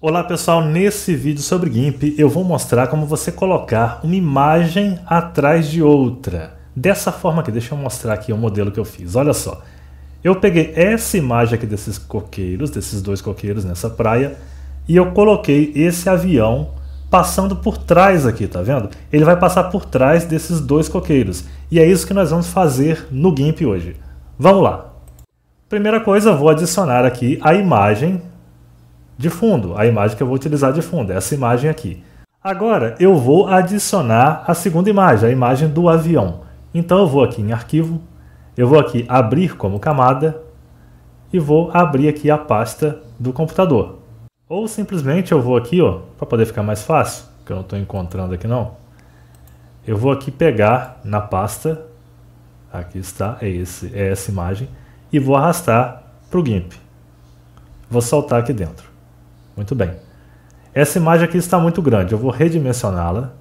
Olá pessoal, nesse vídeo sobre GIMP eu vou mostrar como você colocar uma imagem atrás de outra. Dessa forma aqui, deixa eu mostrar aqui o modelo que eu fiz, olha só. Eu peguei essa imagem aqui desses coqueiros, desses dois coqueiros nessa praia, e eu coloquei esse avião passando por trás aqui, tá vendo? Ele vai passar por trás desses dois coqueiros. E é isso que nós vamos fazer no GIMP hoje. Vamos lá! Primeira coisa, vou adicionar aqui a imagem de fundo, a imagem que eu vou utilizar de fundo, é essa imagem aqui. Agora eu vou adicionar a segunda imagem, a imagem do avião. Então eu vou aqui em arquivo, eu vou aqui abrir como camada e vou abrir aqui a pasta do computador. Ou simplesmente eu vou aqui, ó, para poder ficar mais fácil, que eu não estou encontrando aqui não. Eu vou aqui pegar na pasta, aqui está, é, esse, é essa imagem, e vou arrastar para o GIMP. Vou soltar aqui dentro. Muito bem. Essa imagem aqui está muito grande, eu vou redimensioná-la.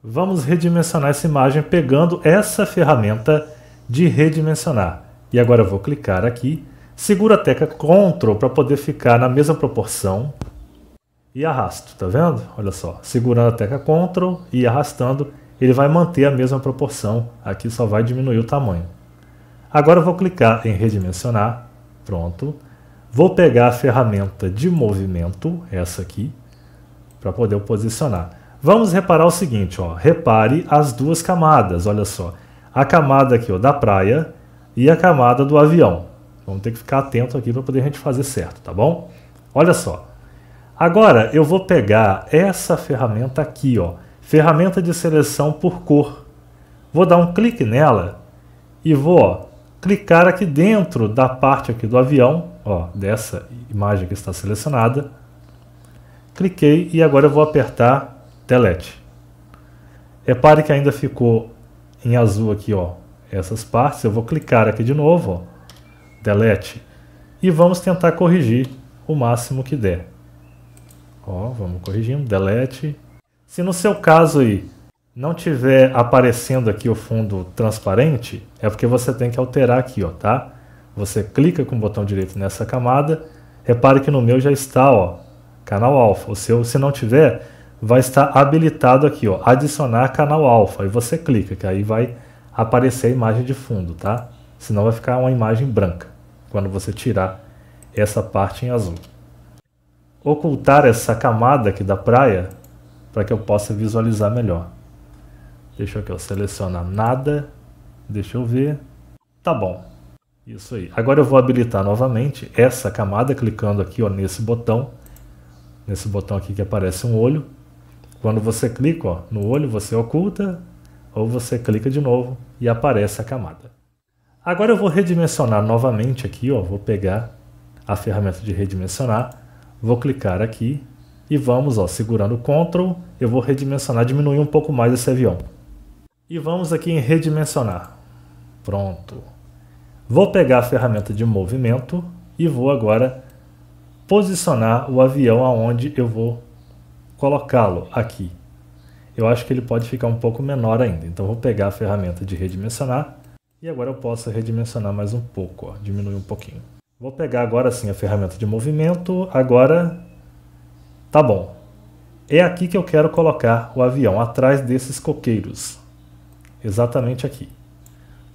Vamos redimensionar essa imagem pegando essa ferramenta de redimensionar. E agora eu vou clicar aqui seguro a tecla CTRL para poder ficar na mesma proporção e arrasto, tá vendo? Olha só, segurando a tecla CTRL e arrastando, ele vai manter a mesma proporção, aqui só vai diminuir o tamanho. Agora eu vou clicar em redimensionar, pronto. Vou pegar a ferramenta de movimento, essa aqui, para poder posicionar. Vamos reparar o seguinte, ó, repare as duas camadas, olha só. A camada aqui ó, da praia e a camada do avião. Vamos ter que ficar atento aqui para poder a gente fazer certo, tá bom? Olha só. Agora eu vou pegar essa ferramenta aqui, ó, ferramenta de seleção por cor. Vou dar um clique nela e vou ó, clicar aqui dentro da parte aqui do avião, ó, dessa imagem que está selecionada. Cliquei e agora eu vou apertar Delete. Repare que ainda ficou em azul aqui, ó, essas partes. Eu vou clicar aqui de novo, ó delete, e vamos tentar corrigir o máximo que der. Ó, vamos corrigindo, delete. Se no seu caso aí não tiver aparecendo aqui o fundo transparente, é porque você tem que alterar aqui, ó, tá? Você clica com o botão direito nessa camada, repare que no meu já está, ó, canal alfa. O seu, se não tiver, vai estar habilitado aqui, ó, adicionar canal alfa. E você clica, que aí vai aparecer a imagem de fundo, tá? Senão vai ficar uma imagem branca quando você tirar essa parte em azul. Ocultar essa camada aqui da praia para que eu possa visualizar melhor. Deixa aqui, eu selecionar nada. Deixa eu ver. Tá bom. Isso aí. Agora eu vou habilitar novamente essa camada clicando aqui ó, nesse botão. Nesse botão aqui que aparece um olho. Quando você clica ó, no olho, você oculta ou você clica de novo e aparece a camada. Agora eu vou redimensionar novamente aqui, ó, vou pegar a ferramenta de redimensionar, vou clicar aqui e vamos, ó, segurando Ctrl, eu vou redimensionar, diminuir um pouco mais esse avião. E vamos aqui em redimensionar. Pronto. Vou pegar a ferramenta de movimento e vou agora posicionar o avião aonde eu vou colocá-lo aqui. Eu acho que ele pode ficar um pouco menor ainda, então vou pegar a ferramenta de redimensionar e agora eu posso redimensionar mais um pouco, ó, diminuir um pouquinho. Vou pegar agora sim a ferramenta de movimento, agora tá bom. É aqui que eu quero colocar o avião, atrás desses coqueiros. Exatamente aqui.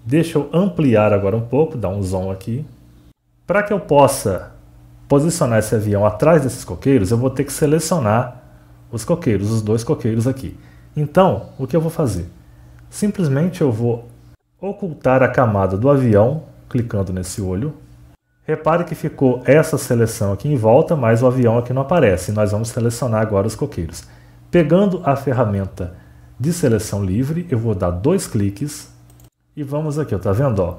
Deixa eu ampliar agora um pouco, dar um zoom aqui. Para que eu possa posicionar esse avião atrás desses coqueiros, eu vou ter que selecionar os coqueiros, os dois coqueiros aqui. Então, o que eu vou fazer? Simplesmente eu vou Ocultar a camada do avião, clicando nesse olho. Repare que ficou essa seleção aqui em volta, mas o avião aqui não aparece. Nós vamos selecionar agora os coqueiros. Pegando a ferramenta de seleção livre, eu vou dar dois cliques e vamos aqui, ó, tá vendo? Ó?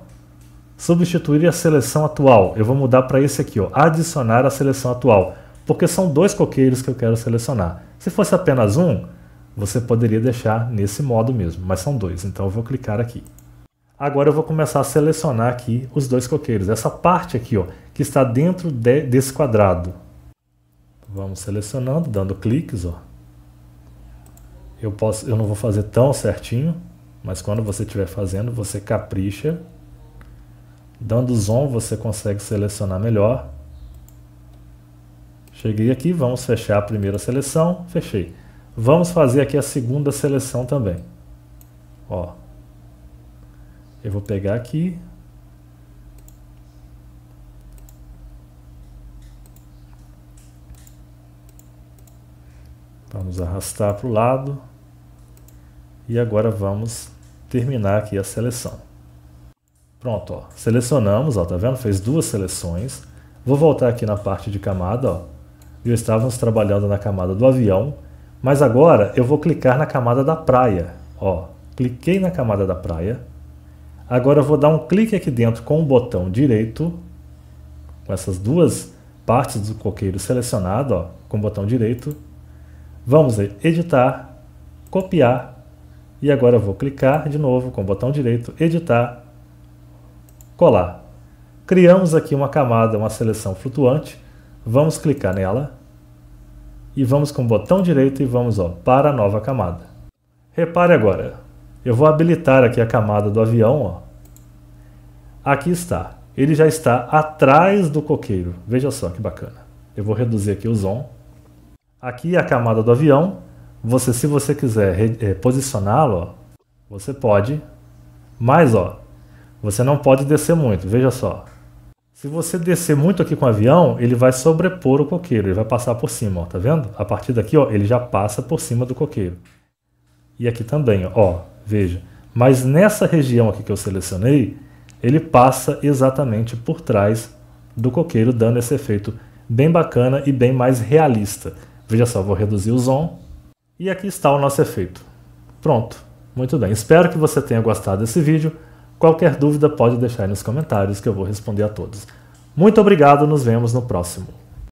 Substituir a seleção atual. Eu vou mudar para esse aqui, ó, adicionar a seleção atual, porque são dois coqueiros que eu quero selecionar. Se fosse apenas um, você poderia deixar nesse modo mesmo, mas são dois, então eu vou clicar aqui. Agora eu vou começar a selecionar aqui os dois coqueiros. Essa parte aqui, ó, que está dentro de, desse quadrado. Vamos selecionando, dando cliques, ó. Eu, posso, eu não vou fazer tão certinho, mas quando você estiver fazendo, você capricha. Dando zoom, você consegue selecionar melhor. Cheguei aqui, vamos fechar a primeira seleção, fechei. Vamos fazer aqui a segunda seleção também. Ó, eu vou pegar aqui. Vamos arrastar para o lado. E agora vamos terminar aqui a seleção. Pronto, ó. selecionamos, ó, tá vendo? Fez duas seleções. Vou voltar aqui na parte de camada, ó. Eu estávamos trabalhando na camada do avião, mas agora eu vou clicar na camada da praia, ó. Cliquei na camada da praia, Agora eu vou dar um clique aqui dentro com o botão direito, com essas duas partes do coqueiro selecionado, ó, com o botão direito. Vamos editar, copiar e agora eu vou clicar de novo com o botão direito, editar, colar. Criamos aqui uma camada, uma seleção flutuante. Vamos clicar nela e vamos com o botão direito e vamos ó, para a nova camada. Repare agora, eu vou habilitar aqui a camada do avião, ó. Aqui está. Ele já está atrás do coqueiro. Veja só que bacana. Eu vou reduzir aqui o zoom. Aqui é a camada do avião. Você, se você quiser eh, posicioná-lo, você pode. Mas, ó, você não pode descer muito. Veja só. Se você descer muito aqui com o avião, ele vai sobrepor o coqueiro, ele vai passar por cima, ó, tá vendo? A partir daqui, ó, ele já passa por cima do coqueiro. E aqui também, ó, Veja, mas nessa região aqui que eu selecionei, ele passa exatamente por trás do coqueiro, dando esse efeito bem bacana e bem mais realista. Veja só, vou reduzir o zoom e aqui está o nosso efeito. Pronto, muito bem. Espero que você tenha gostado desse vídeo. Qualquer dúvida pode deixar aí nos comentários que eu vou responder a todos. Muito obrigado, nos vemos no próximo.